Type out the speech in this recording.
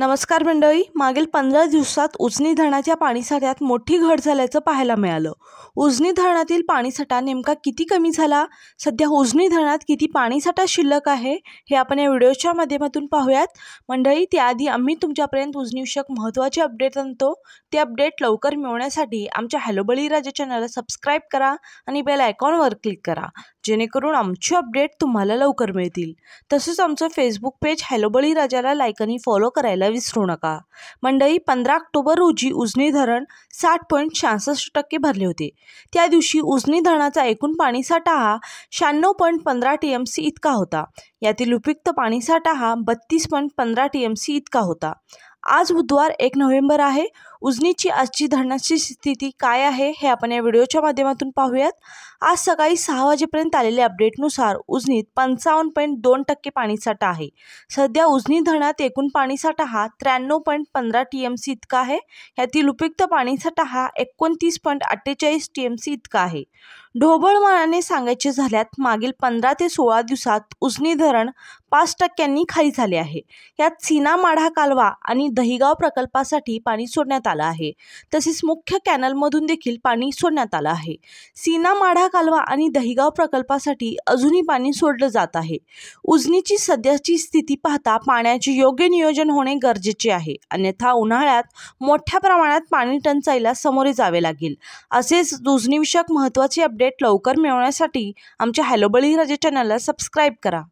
नमस्कार मंडळी मागील पंधरा दिवसात उजनी धरणाच्या पाणीसाठ्यात मोठी घट झाल्याचं पाहायला मिळालं उजनी धरणातील पाणीसाठा नेमका किती कमी झाला सध्या उजनी धरणात किती पाणीसाठा शिल्लक आहे हे आपण या व्हिडिओच्या माध्यमातून पाहूयात मंडळी त्याआधी आम्ही तुमच्यापर्यंत उजनीविषयक महत्त्वाचे अपडेट आणतो ते अपडेट लवकर मिळवण्यासाठी आमच्या हॅलोबळी राजा चॅनलला सबस्क्राईब करा आणि बेल आयकॉनवर क्लिक करा जेणेकरून आमची अपडेट तुम्हाला लवकर मिळतील तसंच आमचं फेसबुक पेज हॅलो राजाला लाईक आणि फॉलो करायला विसरू नका मंडळी पंधरा ऑक्टोबर रोजी उजनी धरण साठ पॉईंट शहासष्ट टक्के भरले होते त्या दिवशी उजनी धरणाचा एकूण पाणीसाठा हा शहाण्णव पॉईंट पंधरा टी एम सी इतका होता यातील उपयुक्त पाणीसाठा हा बत्तीस पॉईंट पंधरा टी एम सी इतका होता आज बुधवार एक नोव्हेंबर आहे उजनीची आजची धरणाची स्थिती काय आहे हे आपण या व्हिडिओच्या माध्यमातून पाहूयात आज सकाळी सहा वाजेपर्यंत आलेल्या अपडेटनुसार उजनीत पंचावन्न पॉईंट दोन टक्के पाणीसाठा आहे सध्या उजनी धरणात एकूण पाणीसाठा हा त्र्याण्णव पॉईंट पंधरा टी एम सी इतका आहे यातील उपयुक्त पाणीसाठा हा एकोणतीस पॉईंट अठ्ठेचाळीस टी एम सी इतका आहे ढोबळमानाने सांगायचे झाल्यात मागील पंधरा ते सोळा दिवसात उजनी धरण पाच टक्क्यांनी खाली झाले आहे यात सीना माढा कालवा आणि दहिगाव प्रकल्पासाठी पाणी सोडण्यात आला आहे तसेच मुख्य कॅनलमधून देखील पाणी सोडण्यात आलं आहे सीना माढा कालवा आणि दहिगाव प्रकल्पासाठी अजूनही पाणी सोडलं जात आहे उजनीची सध्याची स्थिती पाहता पाण्याचे योग्य नियोजन होणे गरजेचे आहे अन्यथा उन्हाळ्यात मोठ्या प्रमाणात पाणी टंचाईला सामोरे जावे लागेल असेच उजनीविषयक महत्त्वाचे अपडेट लवकर मिळवण्यासाठी आमच्या हॅलोबळी राजे चॅनलला सबस्क्राईब करा